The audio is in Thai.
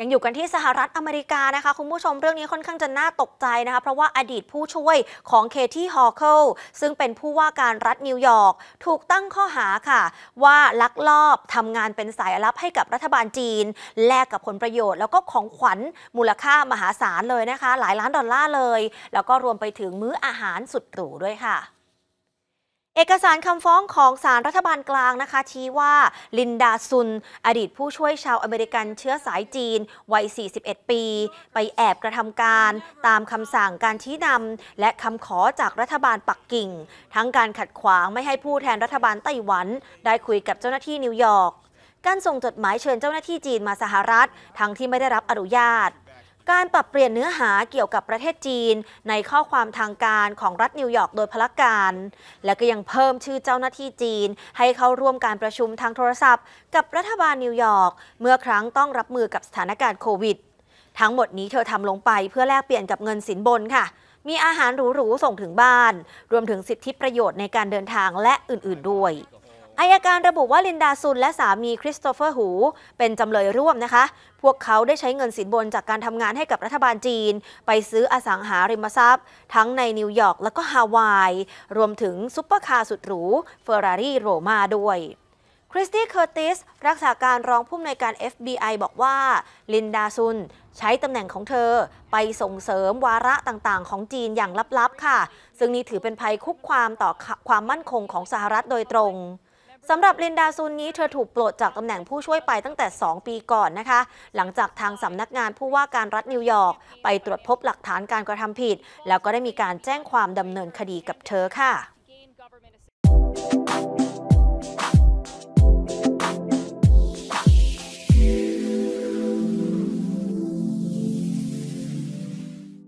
ยังอยู่กันที่สหรัฐอเมริกานะคะ คุณผู้ชมเรื่องนี้ค่อนข้างจะน่าตกใจนะคะ เพราะว่าอดีตผู้ช่วยของเคที่ฮอเคิลซึ่งเป็นผู้ว่าการรัฐนิวยอร์กถูกตั้งข้อหาค่ะ ว่าลักลอบทำงานเป็นสายลับให้กับรัฐบาลจีน แลกกับผลประโยชน์ แล้วก็ของขวัญมูลค่ามหาศาลเลยนะคะ หลายล้านดอลลาร์เลย แล้วก็รวมไปถึงมื้ออาหารสุดหรูด้วยค่ะเอกสารคำฟ้องของศาลรรัฐบาลกลางนะคะ ชี้ว่าลินดาซุน อดีตผู้ช่วยชาวอเมริกันเชื้อสายจีน วัย 41 ปี ไปแอบกระทำการ ตามคำสั่งการชี้นำและคำขอจากรัฐบาลปักกิ่ง ทั้งการขัดขวางไม่ให้ผู้แทนรัฐบาลไต้หวัน ได้คุยกับเจ้าหน้าที่นิวยอร์กการส่งจดหมายเชิญเจ้าหน้าที่จีนมาสหรัฐ ทั้งที่ไม่ได้รับอนุญาตการปรับเปลี่ยนเนื้อหาเกี่ยวกับประเทศจีนในข้อความทางการของรัฐนิวยอร์กโดยพลการ และก็ยังเพิ่มชื่อเจ้าหน้าที่จีน ให้เข้าร่วมการประชุมทางโทรศัพท์ กับรัฐบาลนิวยอร์กเมื่อครั้งต้องรับมือกับสถานการณ์โควิด ทั้งหมดนี้เธอทำลงไปเพื่อแลกเปลี่ยนกับเงินสินบนค่ะ มีอาหารหรูๆส่งถึงบ้าน รวมถึงสิทธิประโยชน์ในการเดินทางและอื่น ๆด้วยอายการระบุว่าลินดาซุนและสามีคริสโตเฟอร์หู เป็นจำเลยร่วมนะคะ พวกเขาได้ใช้เงินสินบนจากการทำงานให้กับรัฐบาลจีน ไปซื้ออสังหาริมทรัพย์ ทั้งในนิวยอร์กและก็ฮาวาย รวมถึงซุปเปอร์คาร์สุดหรูเฟอร์รารี่โรมาด้วย คริสตี้เคอร์ติส รักษาการรองผู้อำนวยการ FBI บอกว่าลินดาซุนใช้ตำแหน่งของเธอไปส่งเสริมวาระต่างๆ ของจีนอย่างลับๆค่ะ ซึ่งนี่ถือเป็นภัยคุกความต่อความมั่นคงของสหรัฐโดยตรงสำหรับลินดาซูนนี้เธอถูกปลดจากตำแหน่งผู้ช่วยไปตั้งแต่ 2 ปีก่อนนะคะ หลังจากทางสำนักงานผู้ว่าการรัฐนิวยอร์กไปตรวจพบหลักฐานการกระทำผิด แล้วก็ได้มีการแจ้งความดำเนินคดีกับเธอค่ะ